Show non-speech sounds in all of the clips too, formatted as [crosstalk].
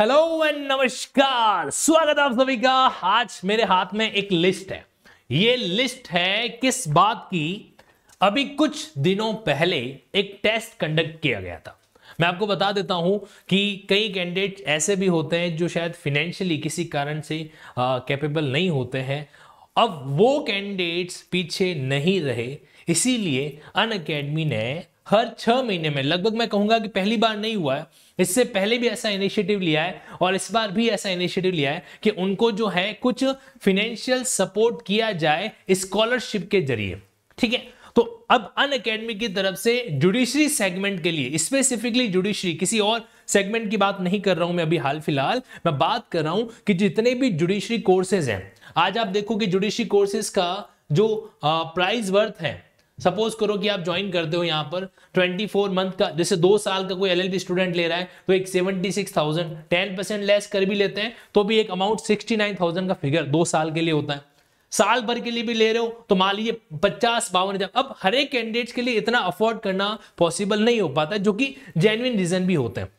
hello and नमस्कार स्वागत आप सभी का आज मेरे हाथ में एक लिस्ट है ये लिस्ट है किस बात की अभी कुछ दिनों पहले एक टेस्ट कंडक्ट किया गया था मैं आपको बता देता हूं कि कई कैंडिडेट ऐसे भी होते हैं जो शायद फिनेंशियली किसी कारण से कैपेबल नहीं होते हैं अब वो कैंडिडेट्स पीछे नहीं रहे इसीलिए अन अकेडमी ने हर छह महीने में लगभग मैं कहूंगा कि पहली बार नहीं हुआ है इससे पहले भी ऐसा इनिशिएटिव लिया है और इस बार भी ऐसा इनिशिएटिव लिया है कि उनको जो है कुछ फिनेंशियल सपोर्ट किया जाए स्कॉलरशिप के जरिए ठीक है तो अब अन अकेडमी की तरफ से जुडिशरी सेगमेंट के लिए स्पेसिफिकली जुडिशरी किसी और सेगमेंट की बात नहीं कर रहा हूं मैं अभी हाल फिलहाल मैं बात कर रहा हूं कि जितने भी जुडिशरी कोर्सेज हैं आज आप देखो कि जुडिशरी कोर्सेज का जो प्राइस वर्थ है सपोज करो कि आप ज्वाइन करते हो यहाँ पर 24 मंथ का जैसे दो साल का कोई एलएलबी स्टूडेंट ले रहा है तो एक 76,000 10 परसेंट लेस कर भी लेते हैं तो भी एक अमाउंट 69,000 का फिगर दो साल के लिए होता है साल भर के लिए भी ले रहे हो तो मान लीजिए पचास बावन हजार अब हर एक कैंडिडेट के लिए इतना अफोर्ड करना पॉसिबल नहीं हो पाता जो कि जेन्यन रीजन भी होते हैं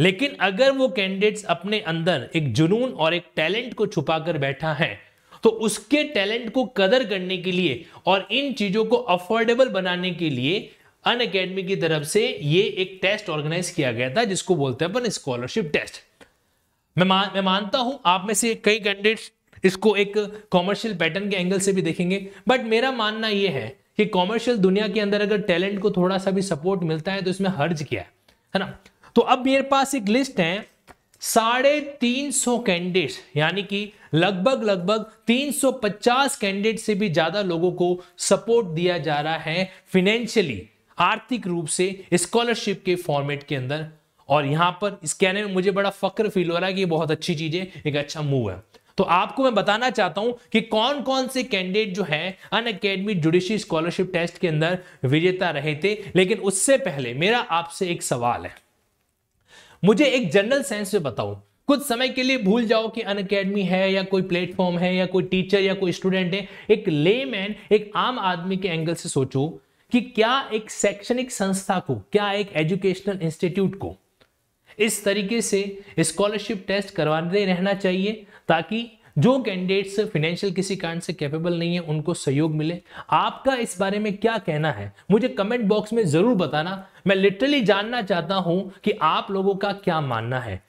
लेकिन अगर वो कैंडिडेट्स अपने अंदर एक जुनून और एक टैलेंट को छुपा कर बैठा है तो उसके टैलेंट को कदर करने के लिए और इन चीज़ों को अफोर्डेबल बनाने के लिए अन अकेडमी की तरफ से ये एक टेस्ट ऑर्गेनाइज किया गया था जिसको बोलते हैं अपन स्कॉलरशिप टेस्ट मैं मैं मानता हूं आप में से कई कैंडिडेट इसको एक कॉमर्शियल पैटर्न के एंगल से भी देखेंगे बट मेरा मानना यह है कि कॉमर्शियल दुनिया के अंदर अगर टैलेंट को थोड़ा सा भी सपोर्ट मिलता है तो इसमें हर्ज क्या है है ना तो अब मेरे पास एक लिस्ट है साढ़े तीन सौ कैंडिडेट यानी कि लगभग लगभग 350 कैंडिडेट से भी ज्यादा लोगों को सपोर्ट दिया जा रहा है फिनेंशियली आर्थिक रूप से स्कॉलरशिप के फॉर्मेट के अंदर और यहां पर इस कहने में मुझे बड़ा फक्र फील हो रहा है कि ये बहुत अच्छी चीज है एक अच्छा मूव है तो आपको मैं बताना चाहता हूं कि कौन कौन से कैंडिडेट जो है Unacademy judiciary scholarship test के अंदर विजेता रहे थे लेकिन उससे पहले मेरा आपसे एक सवाल है मुझे एक जनरल सेंस में बताओ कुछ समय के लिए भूल जाओ कि अन अकेडमी है या कोई प्लेटफॉर्म है या कोई टीचर या कोई स्टूडेंट है एक ले मैन एक आम आदमी के एंगल से सोचो कि क्या एक शैक्षणिक संस्था को क्या एक एजुकेशनल इंस्टीट्यूट को इस तरीके से स्कॉलरशिप टेस्ट करवाते रहना चाहिए ताकि जो कैंडिडेट्स फिनेंशियल किसी कारण से कैपेबल नहीं है उनको सहयोग मिले आपका इस बारे में क्या कहना है मुझे कमेंट बॉक्स में ज़रूर बताना मैं लिटरली जानना चाहता हूं कि आप लोगों का क्या मानना है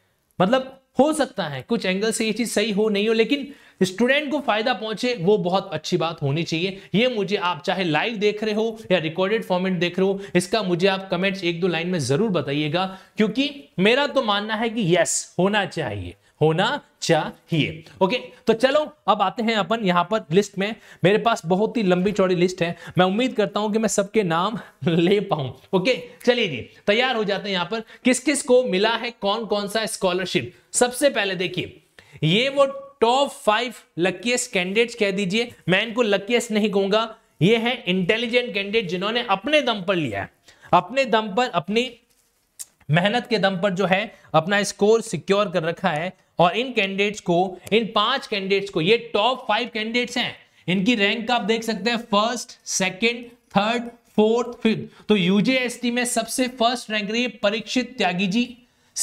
मतलब हो सकता है कुछ एंगल से ये चीज सही हो नहीं हो लेकिन स्टूडेंट को फायदा पहुंचे वो बहुत अच्छी बात होनी चाहिए ये मुझे आप चाहे लाइव देख रहे हो या रिकॉर्डेड फॉर्मेट देख रहे हो इसका मुझे आप कमेंट्स एक दो लाइन में जरूर बताइएगा क्योंकि मेरा तो मानना है कि यस होना चाहिए होना चाहिए ओके तो चलो अब आते हैं अपन यहां पर लिस्ट में मेरे पास बहुत ही लंबी चौड़ी लिस्ट है मैं उम्मीद करता हूं कि मैं सबके नाम [laughs] ले पाऊं ओके चलिए जी तैयार हो जाते हैं यहां पर किस किस को मिला है कौन कौन सा स्कॉलरशिप सबसे पहले देखिए ये वो टॉप फाइव लकीस्ट कैंडिडेट कह दीजिए मैं इनको लकीस्ट नहीं कहूंगा ये है इंटेलिजेंट कैंडिडेट जिन्होंने अपने दम पर लिया है अपने दम पर अपनी मेहनत के दम पर जो है अपना स्कोर सिक्योर कर रखा है और इन कैंडिडेट्स को इन पांच कैंडिडेट्स को ये टॉप फाइव कैंडिडेट्स हैं इनकी रैंक का आप देख सकते हैं first second third fourth fifth तो यूजेएसटी में सबसे फर्स्ट रैंक रही है परीक्षित त्यागी जी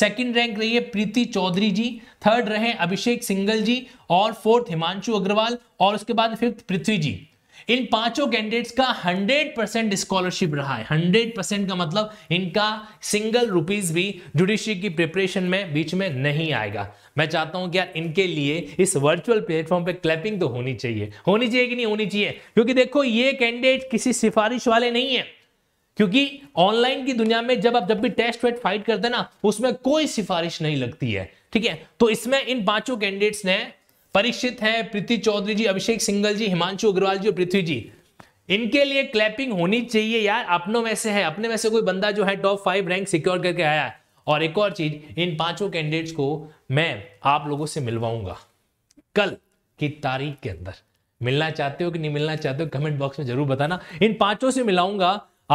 सेकंड रैंक रही है प्रीति चौधरी जी थर्ड रहे अभिषेक सिंगल जी और फोर्थ हिमांशु अग्रवाल और उसके बाद फिफ्थ पृथ्वी जी इन पांचों कैंडिडेट्स का 100 परसेंट स्कॉलरशिप रहा है 100 परसेंट का मतलब इनका सिंगल रुपीज भी जुडिशरी की प्रिपरेशन में बीच में नहीं आएगा मैं चाहता हूं कि यार इनके लिए इस वर्चुअल प्लेटफॉर्म पे क्लैपिंग तो होनी चाहिए होनी चाहिए कि नहीं होनी चाहिए क्योंकि देखो ये कैंडिडेट किसी सिफारिश वाले नहीं है क्योंकि ऑनलाइन की दुनिया में जब आप जब भी टेस्ट वेट फाइट करते हैं ना उसमें कोई सिफारिश नहीं लगती है ठीक है तो इसमें इन पांचों कैंडिडेट्स ने परीक्षित हैं प्रीति चौधरी जी अभिषेक सिंगल जी हिमांशु अग्रवाल जी और पृथ्वी जी इनके लिए क्लैपिंग होनी चाहिए यार अपनों में से है अपने में से कोई बंदा जो है टॉप फाइव रैंक सिक्योर करके आया है और एक और चीज इन पांचों कैंडिडेट्स को मैं आप लोगों से मिलवाऊंगा कल की तारीख के अंदर मिलना चाहते हो कि नहीं मिलना चाहते हो कमेंट बॉक्स में जरूर बताना इन पांचों से मिलाऊंगा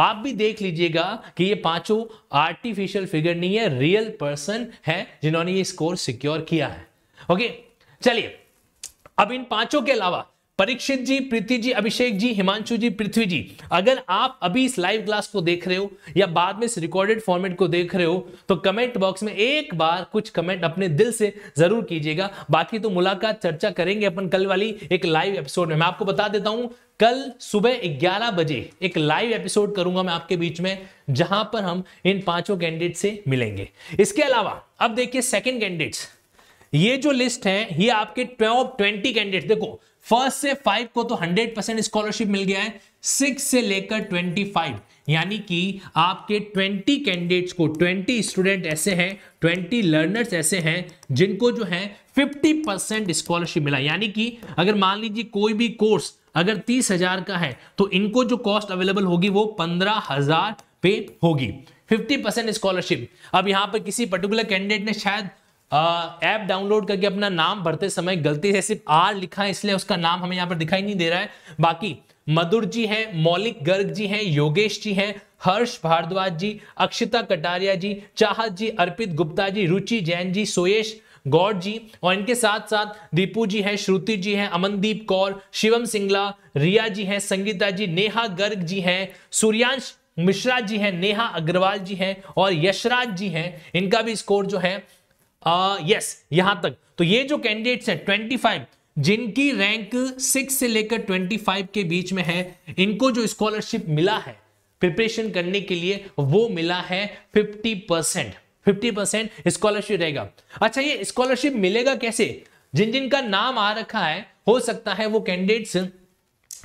आप भी देख लीजिएगा कि ये पांचों आर्टिफिशियल फिगर नहीं है रियल पर्सन है जिन्होंने ये स्कोर सिक्योर किया है ओके चलिए अब इन पांचों के अलावा परीक्षित जी प्रीति जी अभिषेक जी हिमांशु जी पृथ्वी जी अगर आप अभी इस लाइव क्लास को देख रहे हो या बाद में इस रिकॉर्डेड फॉर्मेट को देख रहे हो तो कमेंट बॉक्स में एक बार कुछ कमेंट अपने दिल से जरूर कीजिएगा बाकी तो मुलाकात चर्चा करेंगे अपन कल वाली एक लाइव एपिसोड में मैं आपको बता देता हूं कल सुबह 11 बजे एक लाइव एपिसोड करूंगा मैं आपके बीच में जहां पर हम इन पांचों कैंडिडेट से मिलेंगे इसके अलावा अब देखिए सेकेंड कैंडिडेट्स ये जो लिस्ट है ये आपके टॉप ट्वेंटी कैंडिडेट देखो फर्स्ट से फाइव को तो हंड्रेड परसेंट स्कॉलरशिप मिल गया है सिक्स से लेकर ट्वेंटी फाइव यानी कि आपके ट्वेंटी कैंडिडेट्स को ट्वेंटी स्टूडेंट ऐसे हैं ट्वेंटी लर्नर्स ऐसे हैं जिनको जो है फिफ्टी परसेंट स्कॉलरशिप मिला यानी कि अगर मान लीजिए कोई भी कोर्स अगर तीस हजार का है तो इनको जो कॉस्ट अवेलेबल होगी वो पंद्रह हजार पे होगी 50 परसेंट स्कॉलरशिप अब यहां पर किसी पर्टिकुलर कैंडिडेट ने शायद ऐप डाउनलोड करके अपना नाम भरते समय गलती से सिर्फ आर लिखा है इसलिए उसका नाम हमें यहाँ पर दिखाई नहीं दे रहा है बाकी मधुर जी हैं मौलिक गर्ग जी हैं योगेश जी हैं हर्ष भारद्वाज जी अक्षिता कटारिया जी चाहत जी अर्पित गुप्ता जी रुचि जैन जी सोयेश गौड जी और इनके साथ साथ दीपू जी हैं श्रुति जी हैं अमनदीप कौर शिवम सिंगला रिया जी हैं संगीता जी नेहा गर्ग जी हैं सूर्यांश मिश्रा जी हैं नेहा अग्रवाल जी हैं और यशराज जी हैं इनका भी स्कोर जो है यस यहां तक तो ये जो कैंडिडेट्स हैं फाइव जिनकी रैंक सिक्स से लेकर ट्वेंटी फाइव के बीच में है इनको जो स्कॉलरशिप मिला है प्रिपरेशन करने के लिए वो मिला है fifty percent fifty percent scholarship रहेगा अच्छा ये स्कॉलरशिप मिलेगा कैसे जिन जिनका नाम आ रखा है हो सकता है वो कैंडिडेट्स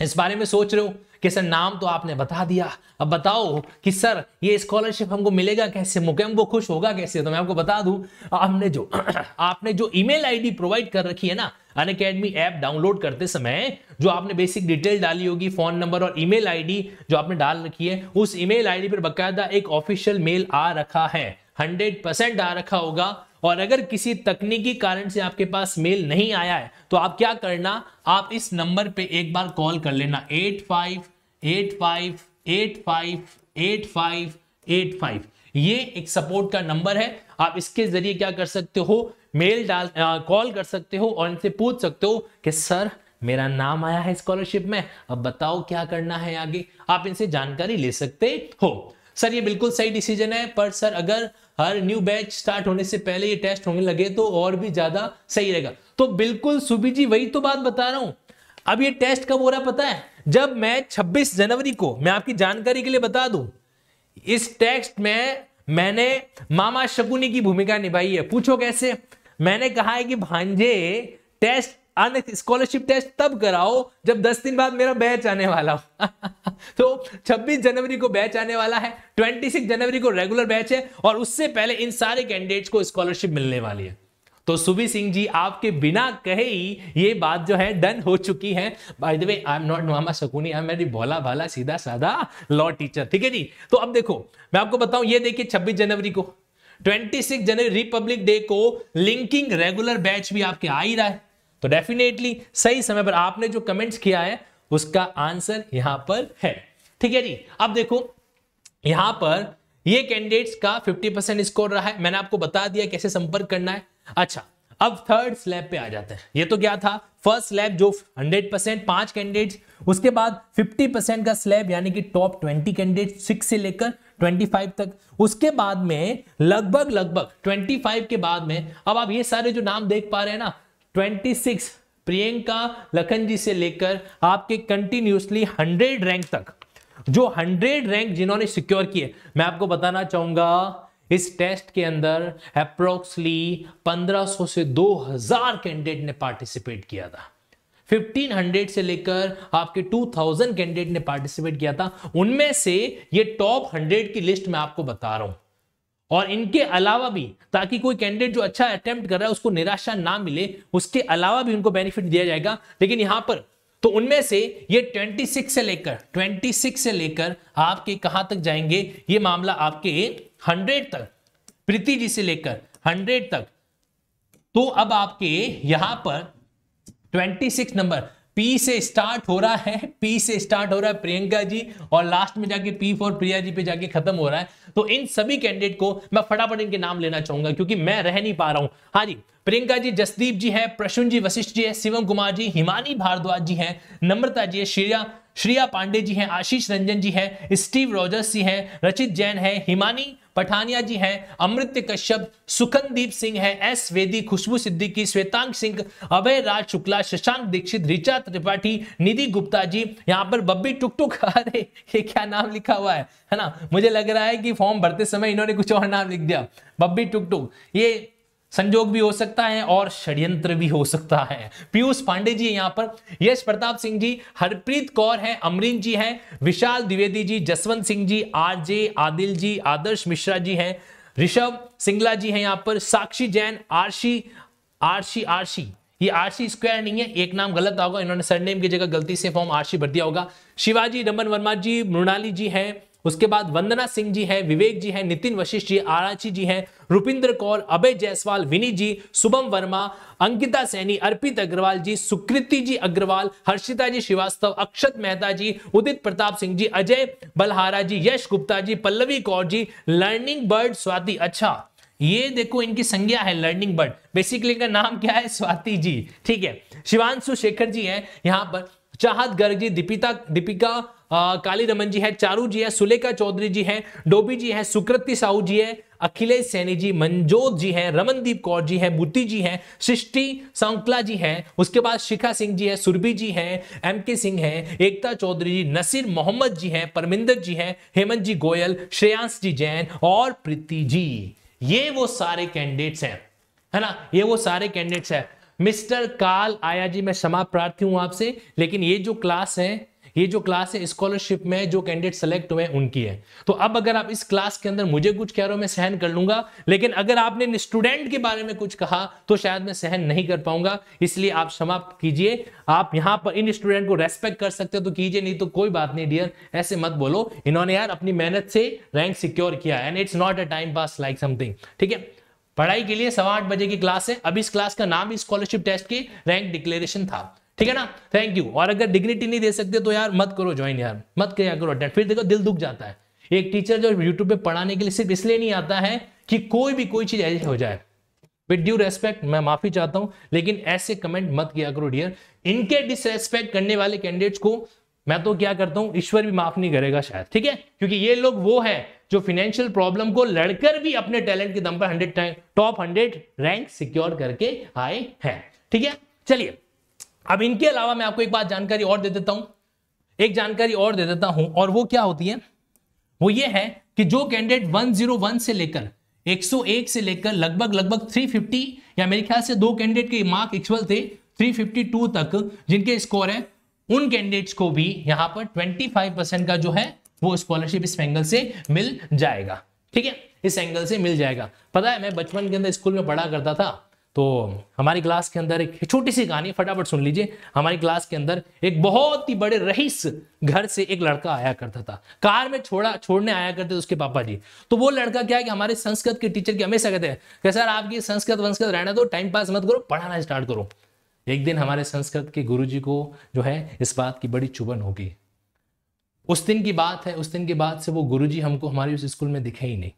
इस बारे में सोच रहे हो कि सर नाम तो आपने बता दिया अब बताओ कि सर ये स्कॉलरशिप हमको मिलेगा कैसे मुकेम वो खुश होगा कैसे तो मैं आपको बता दूं आपने जो [clears throat] आपने जो ईमेल आईडी प्रोवाइड कर रखी है ना अन अकेडमी ऐप डाउनलोड करते समय जो आपने बेसिक डिटेल डाली होगी फोन नंबर और ईमेल आईडी जो आपने डाल रखी है उस ईमेल आईडी पर बकायदा एक ऑफिशियल मेल आ रखा है हंड्रेड परसेंट आ रखा होगा और अगर किसी तकनीकी कारण से आपके पास मेल नहीं आया है तो आप क्या करना आप इस नंबर पे एक बार कॉल कर लेना eight five eight five eight five eight five eight five ये एक सपोर्ट का नंबर है आप इसके जरिए क्या कर सकते हो मेल डाल कॉल कर सकते हो और इनसे पूछ सकते हो कि सर मेरा नाम आया है स्कॉलरशिप में अब बताओ क्या करना है आगे आप इनसे जानकारी ले सकते हो सर ये बिल्कुल सही डिसीजन है पर सर अगर हर न्यू बैच स्टार्ट होने से पहले ये टेस्ट होने लगे तो और भी ज्यादा सही रहेगा तो बिल्कुल सुबी जी वही तो बात बता रहा हूं अब ये टेस्ट कब हो रहा पता है जब मैं 26 जनवरी को मैं आपकी जानकारी के लिए बता दूं इस टेक्स्ट में मैंने मामा शकुनी की भूमिका निभाई है पूछो कैसे मैंने कहा है कि भांजे टेस्ट आने स्कॉलरशिप टेस्ट तब कराओ जब 10 दिन बाद मेरा बैच आने वाला हो [laughs] तो 26 जनवरी को बैच आने वाला है 26 जनवरी को रेगुलर बैच है और उससे पहले इन सारे कैंडिडेट्स को स्कॉलरशिप मिलने वाली है तो सुबी सिंह जी आपके बिना कहे ही ये बात जो है डन हो चुकी है by the way I am not Mama Shakuni I am मेरी भोला भाला सीधा साधा लॉ टीचर ठीक है जी तो अब देखो मैं आपको बताऊं ये देखिए 26 जनवरी को 26 जनवरी रिपब्लिक डे को लिंकिंग रेगुलर बैच भी आपके आ ही रहा है तो डेफिनेटली सही समय पर आपने जो कमेंट्स किया है उसका आंसर यहां पर है ठीक है जी अब देखो यहां पर ये कैंडिडेट्स का 50% परसेंट स्कोर रहा है मैंने आपको बता दिया कैसे संपर्क करना है अच्छा अब थर्ड स्लैब पे आ जाते हैं ये तो क्या था फर्स्ट स्लैब जो 100 परसेंट पांच कैंडिडेट्स उसके बाद 50 परसेंट का स्लैब यानी कि टॉप 20 कैंडिडेट सिक्स से लेकर 25 तक उसके बाद में लगभग लगभग 25 के बाद में अब आप ये सारे जो नाम देख पा रहे हैं ना 26 प्रियंका लखन जी से लेकर आपके कंटिन्यूसली 100 रैंक तक जो 100 रैंक जिन्होंने सिक्योर किए मैं आपको बताना चाहूंगा इस टेस्ट के अंदर अप्रोक्सली 1500 से 2000 कैंडिडेट ने पार्टिसिपेट किया था 1500 से लेकर आपके 2000 कैंडिडेट ने पार्टिसिपेट किया था उनमें से ये टॉप 100 की लिस्ट मैं आपको बता रहा हूं और इनके अलावा भी ताकि कोई कैंडिडेट जो अच्छा अटेम्प्ट कर रहा है उसको निराशा ना मिले उसके अलावा भी उनको बेनिफिट दिया जाएगा लेकिन यहां पर तो उनमें से ये 26 से लेकर 26 से लेकर आपके कहां तक जाएंगे ये मामला आपके 100 तक प्रीति जी से लेकर 100 तक तो अब आपके यहां पर 26 नंबर पी से स्टार्ट हो रहा है पी से स्टार्ट हो रहा है प्रियंका जी और लास्ट में जाके पी फॉर प्रिया जी पे जाके खत्म हो रहा है तो इन सभी कैंडिडेट को मैं फटाफट इनके नाम लेना चाहूंगा क्योंकि मैं रह नहीं पा रहा हूं हाँ जी प्रियंका जी जसदीप जी है प्रसून जी वशिष्ठ जी है शिवम कुमार जी हिमानी भारद्वाज जी है नम्रता जी है श्रेया श्रिया पांडे जी हैं आशीष रंजन जी है स्टीव रॉजर्स जी हैं रचित जैन है हिमानी पठानिया जी हैं अमृत्य कश्यप सुखनदीप सिंह है एस वेदी खुशबू सिद्दीकी श्वेतांग सिंह अभय राज शुक्ला शशांक दीक्षित ऋचा त्रिपाठी निधि गुप्ता जी यहाँ पर बब्बी टुक टुक अरे ये क्या नाम लिखा हुआ है है ना मुझे लग रहा है कि फॉर्म भरते समय इन्होंने कुछ और नाम लिख दिया बब्बी टुक टुक ये संजोग भी हो सकता है और षड्यंत्र भी हो सकता है पीयूष पांडे जी यहाँ पर यश प्रताप सिंह जी हरप्रीत कौर है अमरीन जी हैं विशाल द्विवेदी जी जसवंत सिंह जी आरजे आदिल जी आदर्श मिश्रा जी हैं ऋषभ सिंगला जी हैं यहाँ पर साक्षी जैन आरशी आरशी आरशी ये आरसी स्क्वायर नहीं है एक नाम गलत होगा इन्होंने सरनेम की जगह गलती से फॉर्म आरसी भर दिया होगा शिवाजी रमन वर्मा जी मृणाली जी हैं उसके बाद वंदना सिंह जी हैं विवेक जी हैं नितिन वशिष्ठ जी आराची जी हैं रुपिंद्र कौर अभय जायसवाल विनीत जी शुभम वर्मा अंकिता सैनी अर्पित अग्रवाल जी सुकृति जी अग्रवाल हर्षिता जी श्रीवास्तव अक्षत मेहता जी उदित प्रताप सिंह जी अजय बलहारा जी यश गुप्ता जी पल्लवी कौर जी लर्निंग बर्ड स्वाति अच्छा ये देखो इनकी संज्ञा है लर्निंग बर्ड बेसिकली इनका नाम क्या है स्वाति जी ठीक है शिवांशु शेखर जी हैं यहाँ पर चाहत गर्ग जी दीपिता दीपिका काली रमन जी है चारू जी है सुलेखा चौधरी जी है डोबी जी है सुकृति साहू जी है अखिलेश सैनी जी मंजोत जी हैं रमनदीप कौर जी हैं बुद्धि जी हैं सृष्टि सांकला जी हैं उसके बाद शिखा सिंह जी है सुरभि जी हैं एम के सिंह हैं एकता चौधरी जी नसीर मोहम्मद जी हैं परमिंदर जी हैं हेमंत जी गोयल श्रेयांश जी जैन और प्रीति जी ये वो सारे कैंडिडेट्स हैं है ना ये वो सारे कैंडिडेट्स हैं मिस्टर काल आया जी मैं क्षमा प्रार्थी हूं आपसे लेकिन ये जो क्लास है ये जो क्लास है स्कॉलरशिप में जो कैंडिडेट सेलेक्ट हुए उनकी है तो अब अगर आप इस क्लास के अंदर मुझे कुछ कह रहे हो मैं सहन कर लूंगा लेकिन अगर आपने स्टूडेंट के बारे में कुछ कहा तो शायद मैं सहन नहीं कर पाऊंगा इसलिए आप क्षमा कीजिए आप यहाँ पर इन स्टूडेंट को रेस्पेक्ट कर सकते हो तो कीजिए नहीं तो कोई बात नहीं डियर ऐसे मत बोलो इन्होंने यार अपनी मेहनत से रैंक सिक्योर किया and it's not a time pass like something ठीक है पढ़ाई के लिए सवा आठ बजे की क्लास है अब इस क्लास का नाम स्कॉलरशिप टेस्ट की रैंक डिक्लेरेशन था ठीक है ना थैंक यू और अगर डिग्निटी नहीं दे सकते तो यार मत करो ज्वाइन यार मत किया करो अटेंड फिर देखो दिल दुख जाता है एक टीचर जो यूट्यूब पे पढ़ाने के लिए सिर्फ इसलिए नहीं आता है कि कोई भी कोई चीज एज हो जाए विद ड्यू रेस्पेक्ट मैं माफी चाहता हूं लेकिन ऐसे कमेंट मत किया करो डियर इनके डिसरेस्पेक्ट करने वाले कैंडिडेट्स को मैं तो क्या करता हूं ईश्वर भी माफ नहीं करेगा शायद ठीक है क्योंकि ये लोग वो है जो फाइनेंशियल प्रॉब्लम को लड़कर भी अपने टैलेंट के दम पर hundred top hundred rank secure करके आए हैं ठीक है चलिए अब इनके अलावा मैं आपको एक बात जानकारी और दे देता हूं एक जानकारी और दे देता हूं और वो क्या होती है वो ये है कि जो कैंडिडेट 101 से लेकर 101 से लेकर लगभग लगभग 350 या मेरे ख्याल से दो कैंडिडेट के मार्क इक्वल थे 352 तक जिनके स्कोर है उन कैंडिडेट्स को भी यहां पर 25 परसेंट का जो है वो स्कॉलरशिप इस एंगल से मिल जाएगा ठीक है इस एंगल से मिल जाएगा पता है मैं बचपन के अंदर स्कूल में पढ़ा करता था तो हमारी क्लास के अंदर एक छोटी सी कहानी फटाफट सुन लीजिए हमारी क्लास के अंदर एक बहुत ही बड़े रईस घर से एक लड़का आया करता था कार में छोड़ा छोड़ने आया करते थे उसके पापा जी तो वो लड़का क्या है कि हमारे संस्कृत के टीचर की हमेशा कहते हैं कि सर आपकी संस्कृत वंस्कृत रहना दो टाइम पास मत करो पढ़ाना स्टार्ट करो एक दिन हमारे संस्कृत के गुरु जी को जो है इस बात की बड़ी चुभन होगी उस दिन की बात है उस दिन के बाद से वो गुरुजी हमको हमारे उस स्कूल में दिखे ही नहीं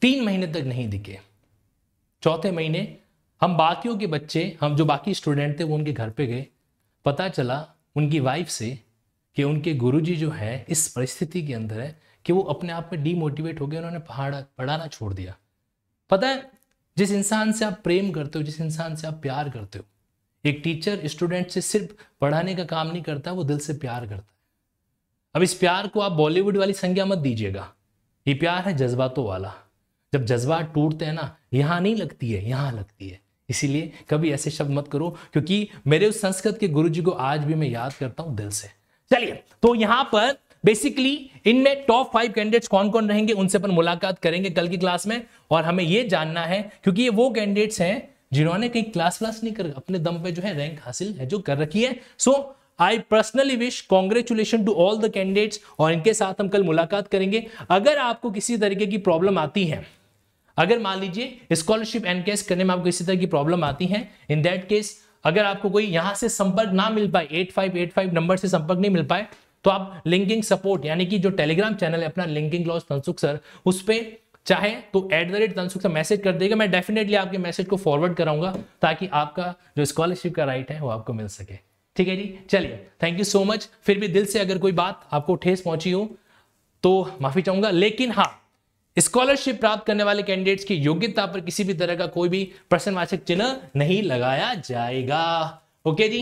तीन महीने तक नहीं दिखे चौथे महीने हम बाकियों के बच्चे हम जो बाकी स्टूडेंट थे वो उनके घर पे गए पता चला उनकी वाइफ से कि उनके गुरुजी जो हैं इस परिस्थिति के अंदर है कि वो अपने आप में डीमोटिवेट हो गए उन्होंने पहाड़ पढ़ाना छोड़ दिया पता है जिस इंसान से आप प्रेम करते हो जिस इंसान से आप प्यार करते हो एक टीचर स्टूडेंट से सिर्फ पढ़ाने का काम नहीं करता वो दिल से प्यार करता है अब इस प्यार को आप बॉलीवुड वाली संज्ञा मत दीजिएगा ये प्यार है जज्बातों वाला जब जज्बा टूटते हैं ना यहाँ नहीं लगती है यहाँ लगती है इसीलिए कभी ऐसे शब्द मत करो क्योंकि मेरे उस संस्कृत के गुरु जी को आज भी मैं याद करता हूँ दिल से चलिए तो यहाँ पर बेसिकली इनमें टॉप फाइव कैंडिडेट्स कौन कौन रहेंगे उनसे अपन मुलाकात करेंगे कल की क्लास में और हमें ये जानना है क्योंकि ये वो कैंडिडेट्स हैं जिन्होंने कहीं क्लास व्लास नहीं कर अपने दम पे जो है रैंक हासिल है जो कर रखी है so I personally wish congratulation to all the candidates और इनके साथ हम कल मुलाकात करेंगे अगर आपको किसी तरीके की प्रॉब्लम आती है अगर मान लीजिए स्कॉलरशिप एनकेस करने में आपको इसी तरह की प्रॉब्लम आती है इन दैट केस अगर आपको कोई यहां से संपर्क ना मिल पाए eight five eight five number से संपर्क नहीं मिल पाए तो आप लिंकिंग सपोर्ट यानी कि जो टेलीग्राम चैनल है अपना लिंकिंग लॉस तनसुख सर उस पर चाहे तो at the rate Tansukh sir message कर देगा मैं डेफिनेटली आपके मैसेज को फॉरवर्ड कराऊंगा ताकि आपका जो स्कॉलरशिप का राइट है वो आपको मिल सके ठीक है जी चलिए थैंक यू सो मच फिर भी दिल से अगर कोई बात आपको ठेस पहुंची हो तो माफी चाहूंगा लेकिन हाँ स्कॉलरशिप प्राप्त करने वाले कैंडिडेट्स की योग्यता पर किसी भी तरह का कोई भी प्रश्नवाचक चिन्ह नहीं लगाया जाएगा ओके जी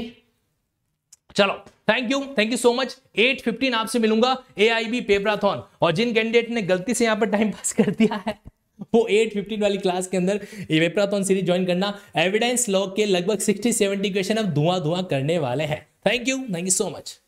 चलो thank you thank you so much 8:15 आपसे मिलूंगा ए आई बी पेपराथॉन और जिन कैंडिडेट ने गलती से यहां पर टाइम पास कर दिया है वो 8:15 वाली क्लास के अंदर पेपराथॉन सीरीज ज्वाइन करना एविडेंस लॉ के लगभग 60-70 क्वेश्चन अब धुआं धुआं करने वाले हैं thank you thank you so much